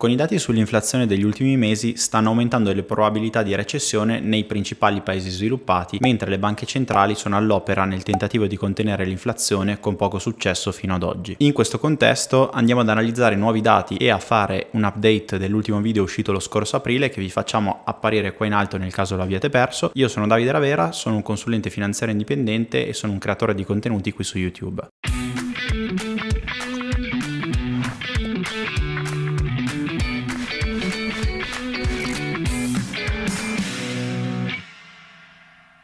Con i dati sull'inflazione degli ultimi mesi stanno aumentando le probabilità di recessione nei principali paesi sviluppati, mentre le banche centrali sono all'opera nel tentativo di contenere l'inflazione con poco successo fino ad oggi. In questo contesto andiamo ad analizzare nuovi dati e a fare un update dell'ultimo video uscito lo scorso aprile che vi facciamo apparire qua in alto nel caso l'abbiate perso. Io sono Davide Ravera, sono un consulente finanziario indipendente e sono un creatore di contenuti qui su YouTube.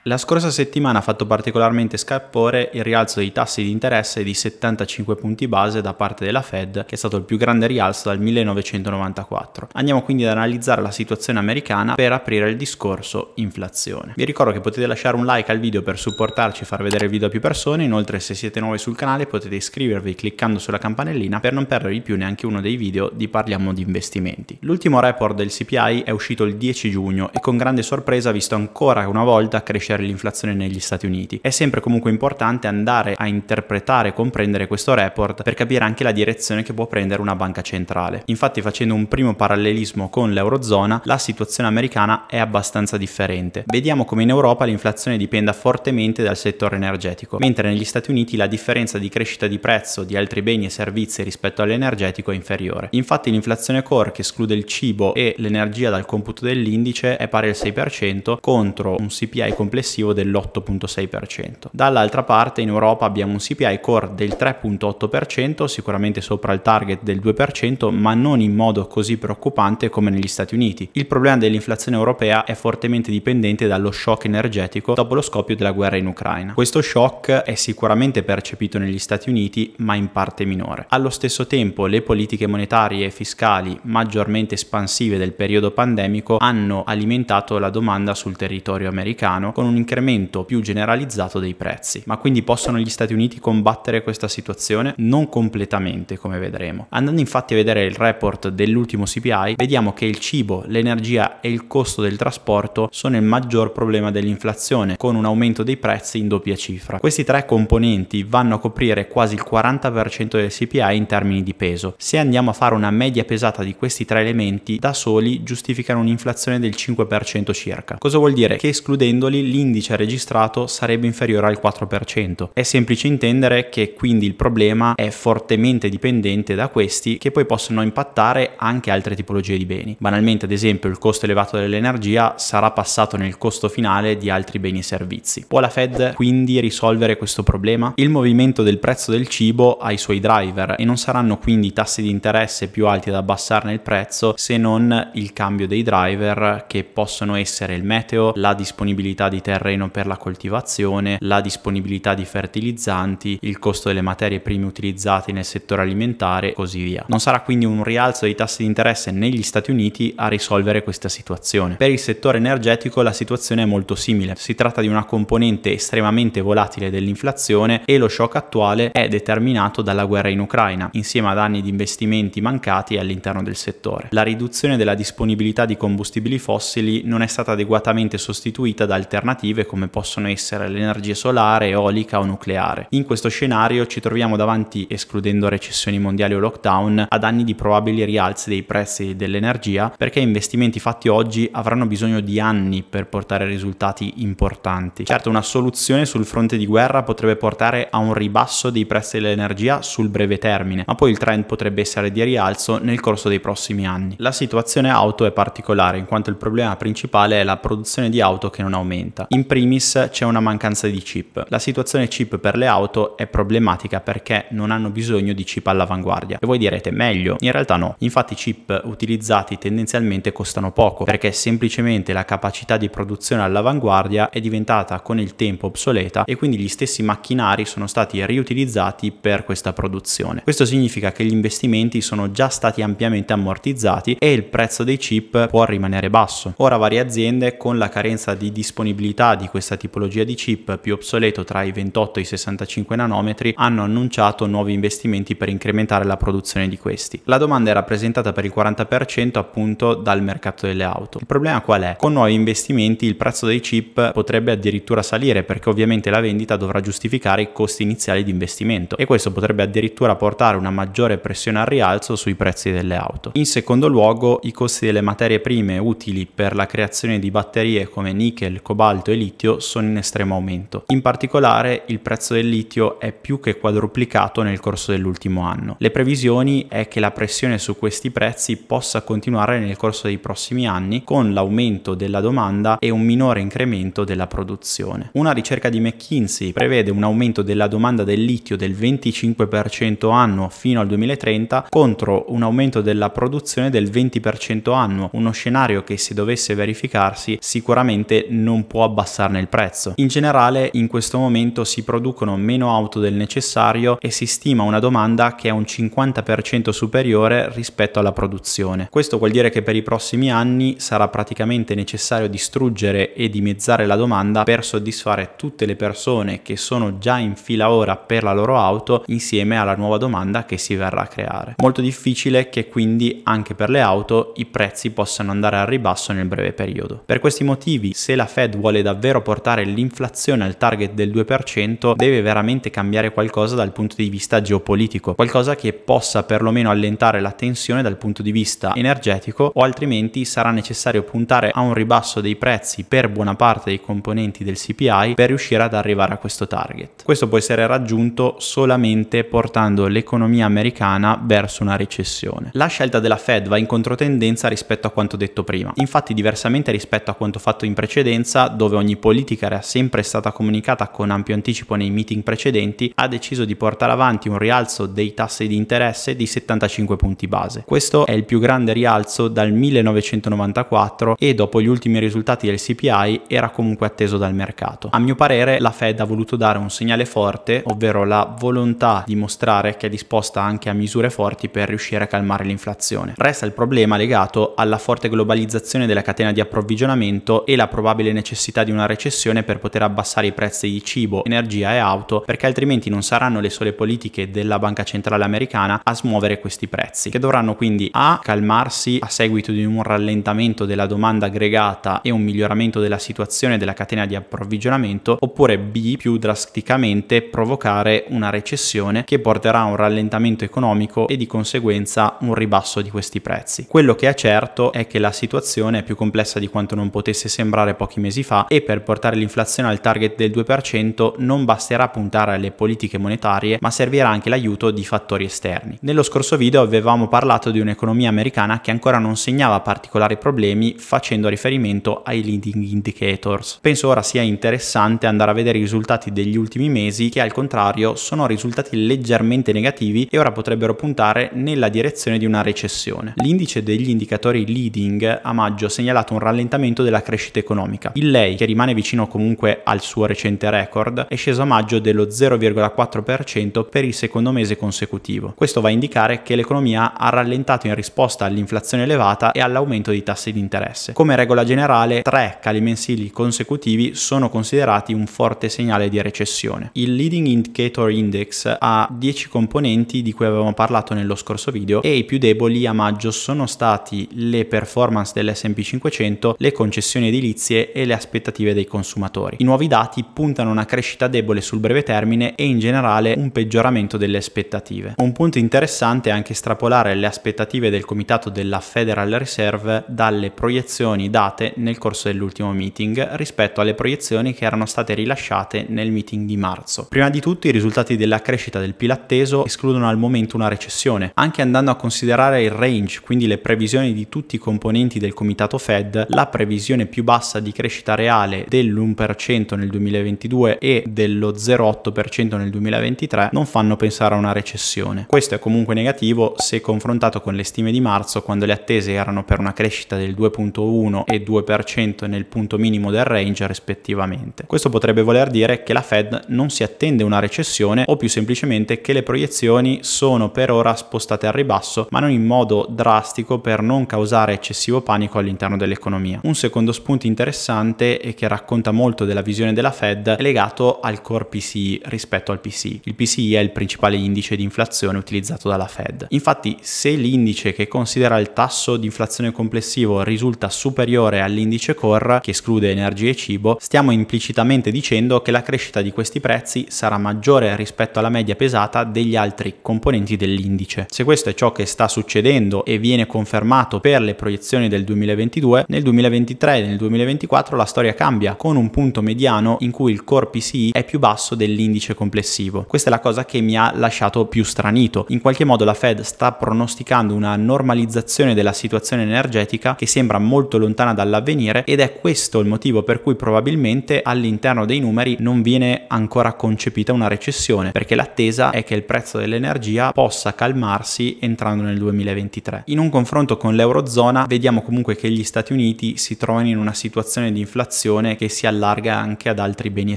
La scorsa settimana ha fatto particolarmente scappore il rialzo dei tassi di interesse di 75 punti base da parte della Fed, che è stato il più grande rialzo dal 1994. Andiamo quindi ad analizzare la situazione americana per aprire il discorso inflazione. Vi ricordo che potete lasciare un like al video per supportarci e far vedere il video a più persone, inoltre se siete nuovi sul canale potete iscrivervi cliccando sulla campanellina per non perdere di più neanche uno dei video di Parliamo di investimenti. L'ultimo report del CPI è uscito il 10 giugno e con grande sorpresa ha visto ancora una volta crescere per l'inflazione negli Stati Uniti. È sempre comunque importante andare a interpretare e comprendere questo report per capire anche la direzione che può prendere una banca centrale. Infatti facendo un primo parallelismo con l'Eurozona, la situazione americana è abbastanza differente. Vediamo come in Europa l'inflazione dipenda fortemente dal settore energetico, mentre negli Stati Uniti la differenza di crescita di prezzo di altri beni e servizi rispetto all'energetico è inferiore. Infatti l'inflazione core che esclude il cibo e l'energia dal computo dell'indice è pari al 6% contro un CPI complessivo complessivo dell'8.6%. Dall'altra parte in Europa abbiamo un CPI core del 3.8%, sicuramente sopra il target del 2%, ma non in modo così preoccupante come negli Stati Uniti. Il problema dell'inflazione europea è fortemente dipendente dallo shock energetico dopo lo scoppio della guerra in Ucraina. Questo shock è sicuramente percepito negli Stati Uniti, ma in parte minore. Allo stesso tempo le politiche monetarie e fiscali maggiormente espansive del periodo pandemico hanno alimentato la domanda sul territorio americano con un un incremento più generalizzato dei prezzi. Ma quindi possono gli Stati Uniti combattere questa situazione? Non completamente, come vedremo. Andando infatti a vedere il report dell'ultimo CPI, vediamo che il cibo, l'energia e il costo del trasporto sono il maggior problema dell'inflazione, con un aumento dei prezzi in doppia cifra. Questi tre componenti vanno a coprire quasi il 40% del CPI in termini di peso. Se andiamo a fare una media pesata di questi tre elementi, da soli giustificano un'inflazione del 5% circa. Cosa vuol dire? Che escludendoli l'inflazione l'indice registrato sarebbe inferiore al 4%. È semplice intendere che quindi il problema è fortemente dipendente da questi che poi possono impattare anche altre tipologie di beni. Banalmente ad esempio il costo elevato dell'energia sarà passato nel costo finale di altri beni e servizi. Può la Fed quindi risolvere questo problema? Il movimento del prezzo del cibo ha i suoi driver e non saranno quindi i tassi di interesse più alti ad abbassarne il prezzo se non il cambio dei driver che possono essere il meteo, la disponibilità di terra terreno per la coltivazione, la disponibilità di fertilizzanti, il costo delle materie prime utilizzate nel settore alimentare e così via. Non sarà quindi un rialzo dei tassi di interesse negli Stati Uniti a risolvere questa situazione. Per il settore energetico la situazione è molto simile, si tratta di una componente estremamente volatile dell'inflazione e lo shock attuale è determinato dalla guerra in Ucraina, insieme ad anni di investimenti mancati all'interno del settore. La riduzione della disponibilità di combustibili fossili non è stata adeguatamente sostituita da alternative alternative come possono essere l'energia solare, eolica o nucleare. In questo scenario ci troviamo davanti, escludendo recessioni mondiali o lockdown, ad anni di probabili rialzi dei prezzi dell'energia perché investimenti fatti oggi avranno bisogno di anni per portare risultati importanti. Certo, una soluzione sul fronte di guerra potrebbe portare a un ribasso dei prezzi dell'energia sul breve termine, ma poi il trend potrebbe essere di rialzo nel corso dei prossimi anni. La situazione auto è particolare in quanto il problema principale è la produzione di auto che non aumenta. In primis c'è una mancanza di chip. La situazione chip per le auto è problematica perché non hanno bisogno di chip all'avanguardia. E voi direte meglio, in realtà no. Infatti i chip utilizzati tendenzialmente costano poco perché semplicemente la capacità di produzione all'avanguardia è diventata con il tempo obsoleta e quindi gli stessi macchinari sono stati riutilizzati per questa produzione. Questo significa che gli investimenti sono già stati ampiamente ammortizzati e il prezzo dei chip può rimanere basso. Ora varie aziende con la carenza di disponibilità produttività di questa tipologia di chip più obsoleto tra i 28 e i 65 nanometri hanno annunciato nuovi investimenti per incrementare la produzione di questi. La domanda è rappresentata per il 40% appunto dal mercato delle auto. Il problema qual è? Con nuovi investimenti il prezzo dei chip potrebbe addirittura salire perché ovviamente la vendita dovrà giustificare i costi iniziali di investimento e questo potrebbe addirittura portare una maggiore pressione al rialzo sui prezzi delle auto. In secondo luogo i costi delle materie prime utili per la creazione di batterie come nickel, cobalto e litio sono in estremo aumento. In particolare il prezzo del litio è più che quadruplicato nel corso dell'ultimo anno. Le previsioni è che la pressione su questi prezzi possa continuare nel corso dei prossimi anni con l'aumento della domanda e un minore incremento della produzione. Una ricerca di McKinsey prevede un aumento della domanda del litio del 25% annuo fino al 2030 contro un aumento della produzione del 20% annuo, uno scenario che se dovesse verificarsi sicuramente non può abbassare abbassarne il prezzo. In generale in questo momento si producono meno auto del necessario e si stima una domanda che è un 50% superiore rispetto alla produzione. Questo vuol dire che per i prossimi anni sarà praticamente necessario distruggere e dimezzare la domanda per soddisfare tutte le persone che sono già in fila ora per la loro auto insieme alla nuova domanda che si verrà a creare. Molto difficile che quindi anche per le auto i prezzi possano andare al ribasso nel breve periodo. Per questi motivi se la Fed vuole davvero portare l'inflazione al target del 2%, deve veramente cambiare qualcosa dal punto di vista geopolitico, qualcosa che possa perlomeno allentare la tensione dal punto di vista energetico o altrimenti sarà necessario puntare a un ribasso dei prezzi per buona parte dei componenti del CPI per riuscire ad arrivare a questo target. Questo può essere raggiunto solamente portando l'economia americana verso una recessione. La scelta della Fed va in controtendenza rispetto a quanto detto prima. Infatti diversamente rispetto a quanto fatto in precedenza dove dove ogni politica era sempre stata comunicata con ampio anticipo nei meeting precedenti, ha deciso di portare avanti un rialzo dei tassi di interesse di 75 punti base. Questo è il più grande rialzo dal 1994 e dopo gli ultimi risultati del CPI era comunque atteso dal mercato. A mio parere la Fed ha voluto dare un segnale forte, ovvero la volontà di mostrare che è disposta anche a misure forti per riuscire a calmare l'inflazione. Resta il problema legato alla forte globalizzazione della catena di approvvigionamento e la probabile necessità di una recessione per poter abbassare i prezzi di cibo, energia e auto, perché altrimenti non saranno le sole politiche della Banca Centrale Americana a smuovere questi prezzi, che dovranno quindi a calmarsi a seguito di un rallentamento della domanda aggregata e un miglioramento della situazione della catena di approvvigionamento, oppure B più drasticamente provocare una recessione che porterà a un rallentamento economico e di conseguenza un ribasso di questi prezzi. Quello che è certo è che la situazione è più complessa di quanto non potesse sembrare pochi mesi fa e per portare l'inflazione al target del 2% non basterà puntare alle politiche monetarie ma servirà anche l'aiuto di fattori esterni. Nello scorso video avevamo parlato di un'economia americana che ancora non segnava particolari problemi facendo riferimento ai leading indicators. Penso ora sia interessante andare a vedere i risultati degli ultimi mesi che al contrario sono risultati leggermente negativi e ora potrebbero puntare nella direzione di una recessione. L'indice degli indicatori leading a maggio ha segnalato un rallentamento della crescita economica. Il lei che rimane vicino comunque al suo recente record, è sceso a maggio dello 0,4% per il secondo mese consecutivo. Questo va a indicare che l'economia ha rallentato in risposta all'inflazione elevata e all'aumento dei tassi di interesse. Come regola generale, tre cali mensili consecutivi sono considerati un forte segnale di recessione. Il Leading Indicator Index ha 10 componenti di cui avevamo parlato nello scorso video e i più deboli a maggio sono stati le performance dell'S&P 500, le concessioni edilizie e le aspettative aspettative dei consumatori. I nuovi dati puntano a una crescita debole sul breve termine e in generale un peggioramento delle aspettative. Un punto interessante è anche estrapolare le aspettative del comitato della Federal Reserve dalle proiezioni date nel corso dell'ultimo meeting rispetto alle proiezioni che erano state rilasciate nel meeting di marzo. Prima di tutto i risultati della crescita del PIL atteso escludono al momento una recessione, anche andando a considerare il range, quindi le previsioni di tutti i componenti del comitato Fed, la previsione più bassa di crescita reale reale dell'1% nel 2022 e dello 0,8% nel 2023 non fanno pensare a una recessione. Questo è comunque negativo se confrontato con le stime di marzo quando le attese erano per una crescita del 2.1 e 2% nel punto minimo del range rispettivamente. Questo potrebbe voler dire che la Fed non si attende una recessione o più semplicemente che le proiezioni sono per ora spostate al ribasso ma non in modo drastico per non causare eccessivo panico all'interno dell'economia. Un secondo spunto interessante e che racconta molto della visione della Fed è legato al core PCI rispetto al PCI. Il PCI è il principale indice di inflazione utilizzato dalla Fed. Infatti se l'indice che considera il tasso di inflazione complessivo risulta superiore all'indice core, che esclude energie e cibo, stiamo implicitamente dicendo che la crescita di questi prezzi sarà maggiore rispetto alla media pesata degli altri componenti dell'indice. Se questo è ciò che sta succedendo e viene confermato per le proiezioni del 2022, nel 2023 e nel 2024 la storia cambia con un punto mediano in cui il core PCI è più basso dell'indice complessivo. Questa è la cosa che mi ha lasciato più stranito. In qualche modo la Fed sta pronosticando una normalizzazione della situazione energetica che sembra molto lontana dall'avvenire ed è questo il motivo per cui probabilmente all'interno dei numeri non viene ancora concepita una recessione, perché l'attesa è che il prezzo dell'energia possa calmarsi entrando nel 2023. In un confronto con l'Eurozona vediamo comunque che gli Stati Uniti si trovano in una situazione di inflazione inflazione che si allarga anche ad altri beni e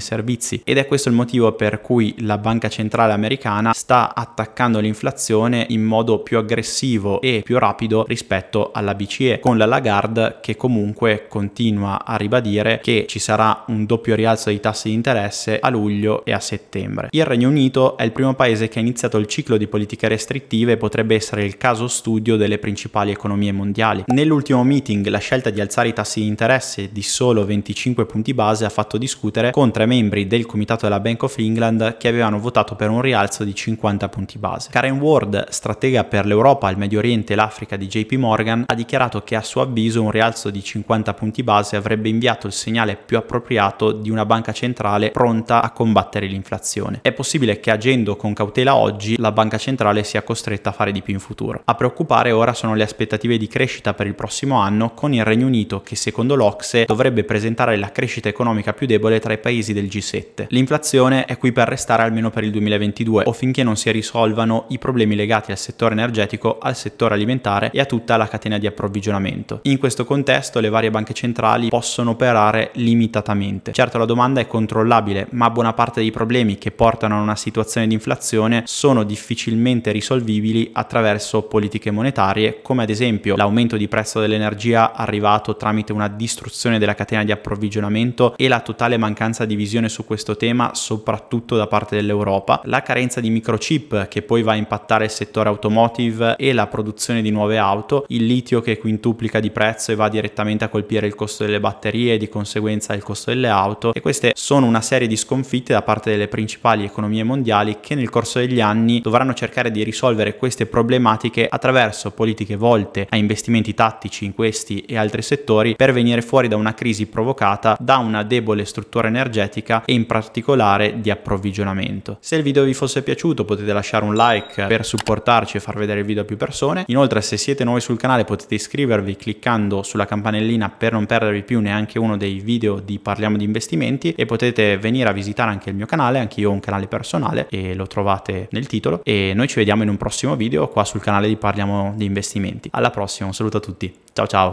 servizi ed è questo il motivo per cui la Banca Centrale Americana sta attaccando l'inflazione in modo più aggressivo e più rapido rispetto alla BCE con la Lagarde che comunque continua a ribadire che ci sarà un doppio rialzo dei tassi di interesse a luglio e a settembre. Il Regno Unito è il primo paese che ha iniziato il ciclo di politiche restrittive e potrebbe essere il caso studio delle principali economie mondiali. Nell'ultimo meeting la scelta di alzare i tassi di interesse di solo 25 5 punti base ha fatto discutere con tre membri del comitato della Bank of England che avevano votato per un rialzo di 50 punti base. Karen Ward, stratega per l'Europa, il Medio Oriente e l'Africa di JP Morgan, ha dichiarato che a suo avviso un rialzo di 50 punti base avrebbe inviato il segnale più appropriato di una banca centrale pronta a combattere l'inflazione. È possibile che agendo con cautela oggi la banca centrale sia costretta a fare di più in futuro. A preoccupare ora sono le aspettative di crescita per il prossimo anno con il Regno Unito che secondo l'Ocse dovrebbe presentare registrare la crescita economica più debole tra i paesi del G7. L'inflazione è qui per restare almeno per il 2022 o finché non si risolvano i problemi legati al settore energetico, al settore alimentare e a tutta la catena di approvvigionamento. In questo contesto le varie banche centrali possono operare limitatamente. Certo la domanda è controllabile, ma buona parte dei problemi che portano a una situazione di inflazione sono difficilmente risolvibili attraverso politiche monetarie, come ad esempio l'aumento di prezzo dell'energia arrivato tramite una distruzione della catena di approvvigionamento approvvigionamento e la totale mancanza di visione su questo tema, soprattutto da parte dell'Europa, la carenza di microchip che poi va a impattare il settore automotive e la produzione di nuove auto, il litio che quintuplica di prezzo e va direttamente a colpire il costo delle batterie e di conseguenza il costo delle auto e queste sono una serie di sconfitte da parte delle principali economie mondiali che nel corso degli anni dovranno cercare di risolvere queste problematiche attraverso politiche volte a investimenti tattici in questi e altri settori per venire fuori da una crisi provocata provocata da una debole struttura energetica e in particolare di approvvigionamento. Se il video vi fosse piaciuto potete lasciare un like per supportarci e far vedere il video a più persone. Inoltre se siete nuovi sul canale potete iscrivervi cliccando sulla campanellina per non perdervi più neanche uno dei video di Parliamo di investimenti e potete venire a visitare anche il mio canale, anche io ho un canale personale e lo trovate nel titolo e noi ci vediamo in un prossimo video qua sul canale di Parliamo di investimenti. Alla prossima, un saluto a tutti, ciao ciao!